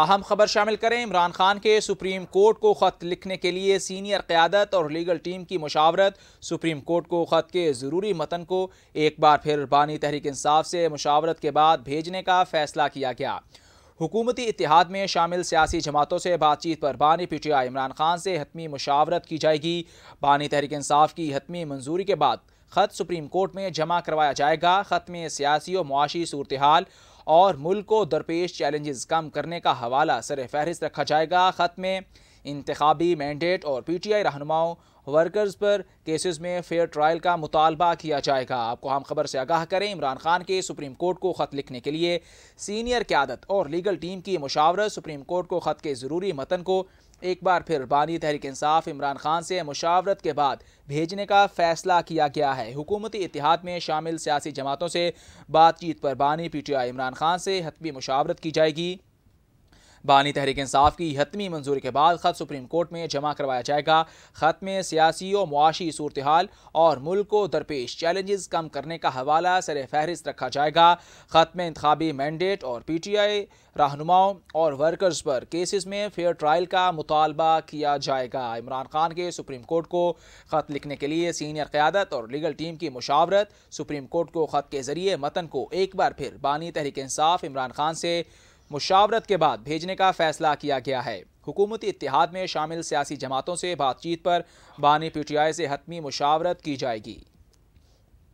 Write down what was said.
अहम खबर शामिल करें इमरान खान के सुप्रीम कोर्ट को ख़त लिखने के लिए सीनियर क़्यादत और लीगल टीम की मुशावरत सुप्रीम कोर्ट को ख़त के ज़रूरी मतन को एक बार फिर बानी तहरीक इंसाफ से मुशावरत के बाद भेजने का फ़ैसला किया गया हुकूमती इतिहाद में शामिल सियासी जमातों से बातचीत पर बानी P T I Imran Khan से हतमी मुशावरत की जाएगी बानी तहरीक इंसाफ की हतमी मंजूरी के बाद खत सुप्रीम कोर्ट में जमा करवाया जाएगा खत में सियासी और मुआशी सूरत हाल और मुल्क को दरपेश चैलेंजेस कम करने का हवाला सर फहरिस्त रखा जाएगा खत में इंतबी मैंडेट और पी टी आई रहनुमाओं वर्कर्स पर केसेस में फेयर ट्रायल का मुतालबा किया जाएगा आपको हम खबर से आगाह करें इमरान खान के सुप्रीम कोर्ट को ख़त लिखने के लिए सीनियर क्यादत और लीगल टीम की मुशावरत सुप्रीम कोर्ट को ख़त के ज़रूरी मतन को एक बार फिर बानी तहरीक इंसाफ इमरान खान से मुशावरत के बाद भेजने का फैसला किया गया है हुकूमती इतिहाद में शामिल सियासी जमातों से बातचीत पर बानी P T I Imran Khan से हतमी मुशावरत की जाएगी बानी तहरीक इंसाफ की हतमी मंजूरी के बाद ख़त सुप्रीम कोर्ट में जमा करवाया जाएगा ख़त में सियासी और मुआशी सूरत हाल और मुल्क को दरपेश चैलेंजेस कम करने का हवाला सर फहरिस्त रखा जाएगा ख़त में इंतबी मैंडेट और पी टी आई रहनुमाओं और वर्कर्स पर केसेस में फेयर ट्रायल का मुतालबा किया जाएगा इमरान खान के सुप्रीम कोर्ट को ख़त लिखने के लिए सीनियर क़्यादत और लीगल टीम की मुशावरत सुप्रीम कोर्ट को ख़त के ज़रिए मतन को एक बार फिर बानी तहरीक इंसाफ इमरान खान से मुशावरत के बाद भेजने का फैसला किया गया है हुकूमती इतिहाद में शामिल सियासी जमातों से बातचीत पर बानी पीटीआई से हतमी मुशावरत की जाएगी